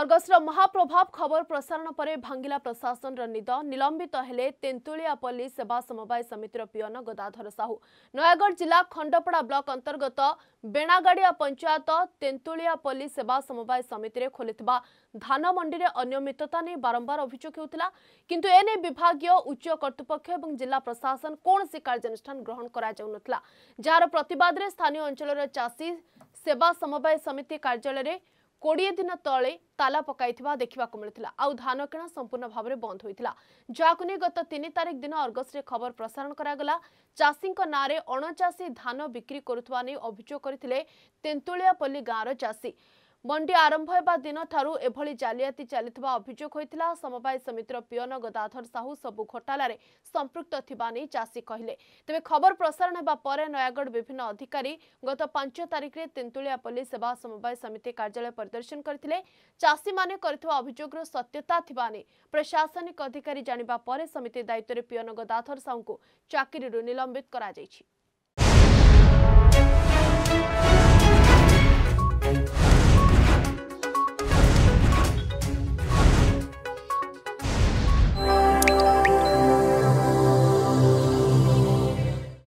ଅର୍ଗସର ମହାପ୍ରଭାବ ଖବର ପ୍ରସାରଣ ପରେ ଭାଙ୍ଗିଲା ପ୍ରଶାସନର ନିଦ ନିଲମ୍ବିତ ହେଲେ ତେନ୍ତୁଳିଆପଲ୍ଲୀ ସେବା ସମବାୟ ସମିତିର ପିଅନ ଗଦାଧର ସାହୁ ନୟାଗଡ଼ ଜିଲ୍ଲା ଖଣ୍ଡପଡ଼ା ବ୍ଲକ ଅନ୍ତର୍ଗତ ବେଣାଗାଡ଼ିଆ ପଞ୍ଚାୟତ ତେନ୍ତୁଳିଆପଲ୍ଲୀ ସେବା ସମବାୟ ସମିତିରେ ଖୋଲିଥିବା ଧାନ ମଣ୍ଡିରେ ଅନିୟମିତତା ନେଇ ବାରମ୍ବାର ଅଭିଯୋଗ ହେଉଥିଲା କିନ୍ତୁ ଏନେଇ ବିଭାଗୀୟ ଉଚ୍ଚ କର୍ତ୍ତୃପକ୍ଷ ଏବଂ ଜିଲ୍ଲା ପ୍ରଶାସନ କୌଣସି କାର୍ଯ୍ୟାନୁଷ୍ଠାନ ଗ୍ରହଣ କରାଯାଉନଥିଲା ଯାହାର ପ୍ରତିବାଦରେ ସ୍ଥାନୀୟ ଅଞ୍ଚଳର ଚାଷୀ ସେବା ସମବାୟ ସମିତି କାର୍ଯ୍ୟାଳୟରେ କୋଡ଼ିଏ ଦିନ ତଳେ ତାଲା ପକାଇଥିବା ଦେଖିବାକୁ ମିଳିଥିଲା ଆଉ ଧାନ କିଣା ସମ୍ପୂର୍ଣ୍ଣ ଭାବରେ ବନ୍ଦ ହୋଇଥିଲା ଯାହାକୁ ନେଇ ଗତ ତିନି ତାରିଖ ଦିନ ଅର୍ଗସରେ ଖବର ପ୍ରସାରଣ କରାଗଲା ଚାଷୀଙ୍କ ନାଁରେ ଅଣଚାଷୀ ଧାନ ବିକ୍ରି କରୁଥିବା ନେଇ ଅଭିଯୋଗ କରିଥିଲେ ତେନ୍ତୁଳିଆପଲ୍ଲୀ ଗାଁର ଚାଷୀ ମଣ୍ଡି ଆରମ୍ଭ ହେବା ଦିନଠାରୁ ଏଭଳି ଜାଲିଆତି ଚାଲିଥିବା ଅଭିଯୋଗ ହୋଇଥିଲା ସମବାୟ ସମିତିର ପିଅନ ଗଦାଧର ସାହୁ ସବୁ ଘୋଟାଲାରେ ସମ୍ପୃକ୍ତ ଥିବା ନେଇ ଚାଷୀ କହିଲେ ତେବେ ଖବର ପ୍ରସାରଣ ହେବା ପରେ ନୟାଗଡ଼ ବିଭିନ୍ନ ଅଧିକାରୀ ଗତ ପାଞ୍ଚ ତାରିଖରେ ତେନ୍ତୁଳିଆ ପୋଲିସ ସେବା ସମବାୟ ସମିତି କାର୍ଯ୍ୟାଳୟ ପରିଦର୍ଶନ କରିଥିଲେ ଚାଷୀମାନେ କରିଥିବା ଅଭିଯୋଗର ସତ୍ୟତା ଥିବା ନେଇ ପ୍ରଶାସନିକ ଅଧିକାରୀ ଜାଣିବା ପରେ ସମିତି ଦାୟିତ୍ୱରେ ପିଅନ ଗଦାଧର ସାହୁଙ୍କୁ ଚାକିରିରୁ ନିଲମ୍ବିତ କରାଯାଇଛି